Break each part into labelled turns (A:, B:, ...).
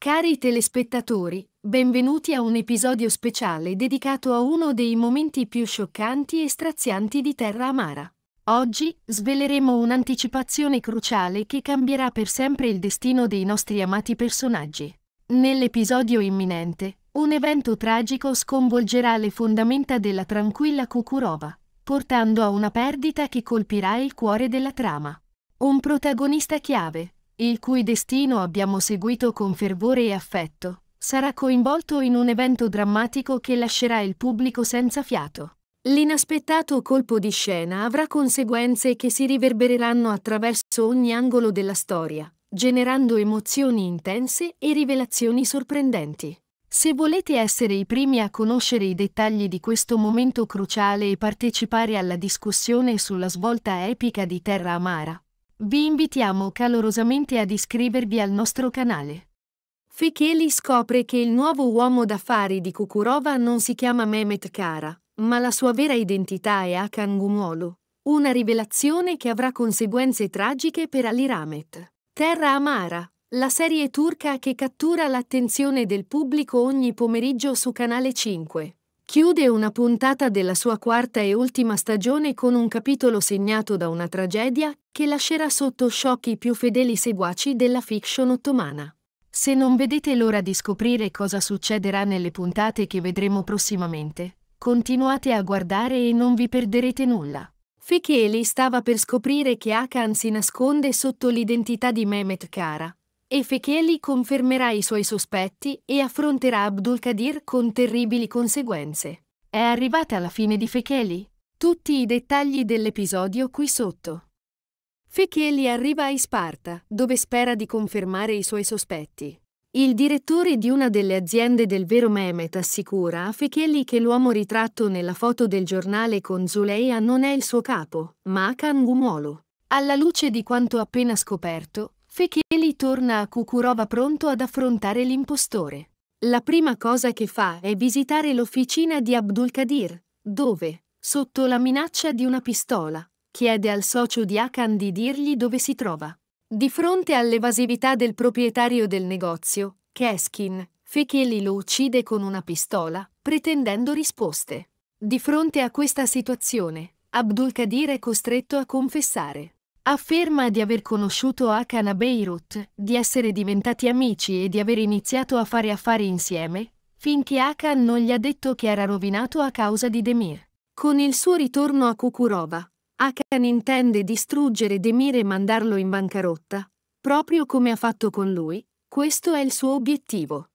A: Cari telespettatori, benvenuti a un episodio speciale dedicato a uno dei momenti più scioccanti e strazianti di Terra Amara. Oggi sveleremo un'anticipazione cruciale che cambierà per sempre il destino dei nostri amati personaggi. Nell'episodio imminente, un evento tragico sconvolgerà le fondamenta della tranquilla Kukurova, portando a una perdita che colpirà il cuore della trama. Un protagonista chiave, il cui destino abbiamo seguito con fervore e affetto, sarà coinvolto in un evento drammatico che lascerà il pubblico senza fiato. L'inaspettato colpo di scena avrà conseguenze che si riverbereranno attraverso ogni angolo della storia, generando emozioni intense e rivelazioni sorprendenti. Se volete essere i primi a conoscere i dettagli di questo momento cruciale e partecipare alla discussione sulla svolta epica di Terra Amara, vi invitiamo calorosamente ad iscrivervi al nostro canale. Fekeli scopre che il nuovo uomo d'affari di Kukurova non si chiama Mehmet Kara, ma la sua vera identità è Akan Gumuolo. Una rivelazione che avrà conseguenze tragiche per Aliramet. Terra Amara, la serie turca che cattura l'attenzione del pubblico ogni pomeriggio su Canale 5 chiude una puntata della sua quarta e ultima stagione con un capitolo segnato da una tragedia che lascerà sotto shock i più fedeli seguaci della fiction ottomana. Se non vedete l'ora di scoprire cosa succederà nelle puntate che vedremo prossimamente, continuate a guardare e non vi perderete nulla. Fekeli stava per scoprire che Akan si nasconde sotto l'identità di Mehmet Kara, e Fekeli confermerà i suoi sospetti e affronterà Abdul Qadir con terribili conseguenze. È arrivata la fine di Fecheli? Tutti i dettagli dell'episodio qui sotto. Fecheli arriva a Sparta, dove spera di confermare i suoi sospetti. Il direttore di una delle aziende del vero Mehmet assicura a Fecheli che l'uomo ritratto nella foto del giornale con Zuleia non è il suo capo, ma Kangumuolo. Alla luce di quanto appena scoperto, Fecheli torna a Kukurova pronto ad affrontare l'impostore. La prima cosa che fa è visitare l'officina di Abdulkadir, dove, sotto la minaccia di una pistola, chiede al socio di Akan di dirgli dove si trova. Di fronte all'evasività del proprietario del negozio, Keskin, Fecheli lo uccide con una pistola, pretendendo risposte. Di fronte a questa situazione, Abdulkadir è costretto a confessare. Afferma di aver conosciuto Akan a Beirut, di essere diventati amici e di aver iniziato a fare affari insieme, finché Akan non gli ha detto che era rovinato a causa di Demir. Con il suo ritorno a Kukurova, Akan intende distruggere Demir e mandarlo in bancarotta, proprio come ha fatto con lui, questo è il suo obiettivo.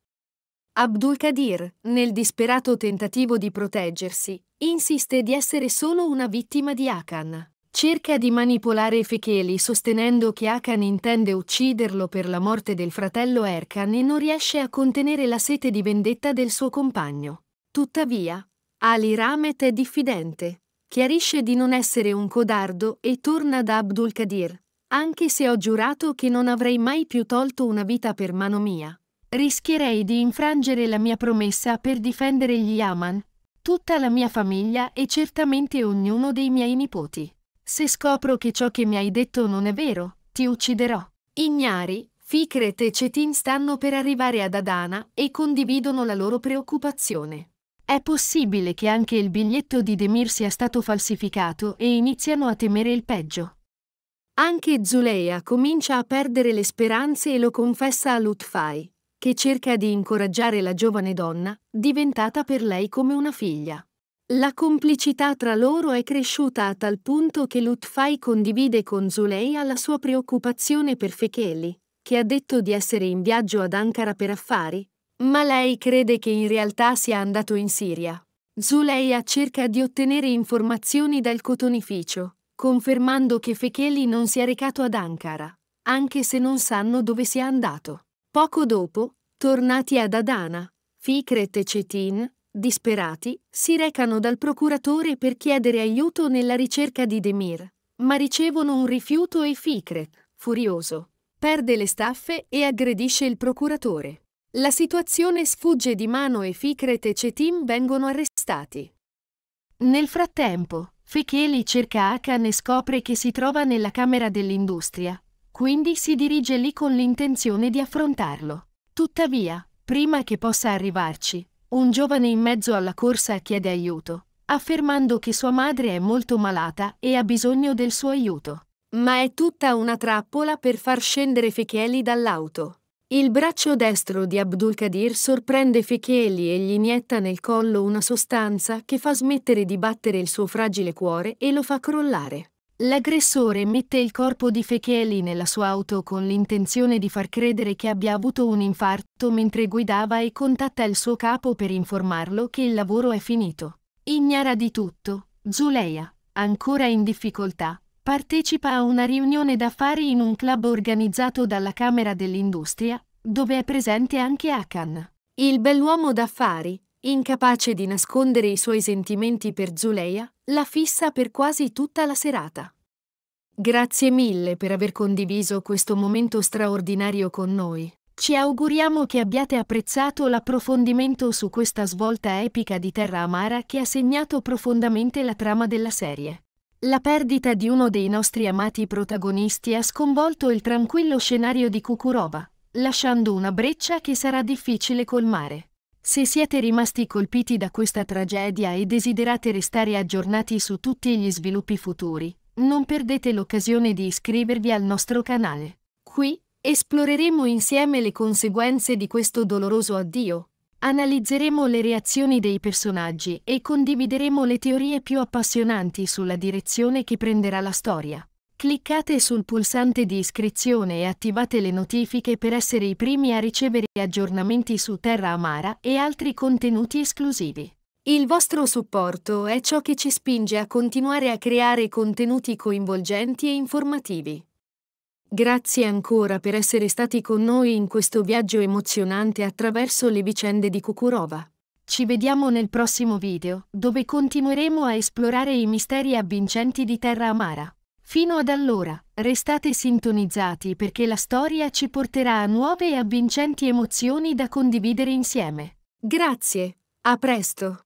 A: Abdul Kadir, nel disperato tentativo di proteggersi, insiste di essere solo una vittima di Akan cerca di manipolare Fecheli sostenendo che Akan intende ucciderlo per la morte del fratello Erkan e non riesce a contenere la sete di vendetta del suo compagno. Tuttavia, Ali Ramet è diffidente, chiarisce di non essere un codardo e torna da Abdul Qadir, anche se ho giurato che non avrei mai più tolto una vita per mano mia. Rischierei di infrangere la mia promessa per difendere gli Yaman, tutta la mia famiglia e certamente ognuno dei miei nipoti. Se scopro che ciò che mi hai detto non è vero, ti ucciderò. Ignari, Fikret e Cetin stanno per arrivare ad Adana e condividono la loro preoccupazione. È possibile che anche il biglietto di Demir sia stato falsificato e iniziano a temere il peggio. Anche Zuleia comincia a perdere le speranze e lo confessa a Lutfai, che cerca di incoraggiare la giovane donna, diventata per lei come una figlia. La complicità tra loro è cresciuta a tal punto che Lutfai condivide con Zuleia la sua preoccupazione per Fecheli, che ha detto di essere in viaggio ad Ankara per affari, ma lei crede che in realtà sia andato in Siria. Zuleia cerca di ottenere informazioni dal cotonificio, confermando che Fecheli non si è recato ad Ankara, anche se non sanno dove sia andato. Poco dopo, tornati ad Adana, Fikret e Cetin, Disperati, si recano dal procuratore per chiedere aiuto nella ricerca di Demir, ma ricevono un rifiuto e Fikret, furioso, perde le staffe e aggredisce il procuratore. La situazione sfugge di mano e Fikret e Cetim vengono arrestati. Nel frattempo, Fekeli cerca Akan e scopre che si trova nella Camera dell'Industria, quindi si dirige lì con l'intenzione di affrontarlo. Tuttavia, prima che possa arrivarci, un giovane in mezzo alla corsa chiede aiuto, affermando che sua madre è molto malata e ha bisogno del suo aiuto. Ma è tutta una trappola per far scendere Fecheli dall'auto. Il braccio destro di Abdul Kadir sorprende Fecheli e gli inietta nel collo una sostanza che fa smettere di battere il suo fragile cuore e lo fa crollare. L'aggressore mette il corpo di Fecheli nella sua auto con l'intenzione di far credere che abbia avuto un infarto mentre guidava e contatta il suo capo per informarlo che il lavoro è finito. Ignara di tutto, Zuleia, ancora in difficoltà, partecipa a una riunione d'affari in un club organizzato dalla Camera dell'Industria, dove è presente anche Akan. Il bell'uomo d'affari, incapace di nascondere i suoi sentimenti per Zuleia, la fissa per quasi tutta la serata. Grazie mille per aver condiviso questo momento straordinario con noi. Ci auguriamo che abbiate apprezzato l'approfondimento su questa svolta epica di Terra Amara che ha segnato profondamente la trama della serie. La perdita di uno dei nostri amati protagonisti ha sconvolto il tranquillo scenario di Kukurova, lasciando una breccia che sarà difficile colmare. Se siete rimasti colpiti da questa tragedia e desiderate restare aggiornati su tutti gli sviluppi futuri, non perdete l'occasione di iscrivervi al nostro canale. Qui esploreremo insieme le conseguenze di questo doloroso addio, analizzeremo le reazioni dei personaggi e condivideremo le teorie più appassionanti sulla direzione che prenderà la storia. Cliccate sul pulsante di iscrizione e attivate le notifiche per essere i primi a ricevere aggiornamenti su Terra Amara e altri contenuti esclusivi. Il vostro supporto è ciò che ci spinge a continuare a creare contenuti coinvolgenti e informativi. Grazie ancora per essere stati con noi in questo viaggio emozionante attraverso le vicende di Kukurova. Ci vediamo nel prossimo video, dove continueremo a esplorare i misteri avvincenti di Terra Amara. Fino ad allora, restate sintonizzati perché la storia ci porterà a nuove e avvincenti emozioni da condividere insieme. Grazie, a presto!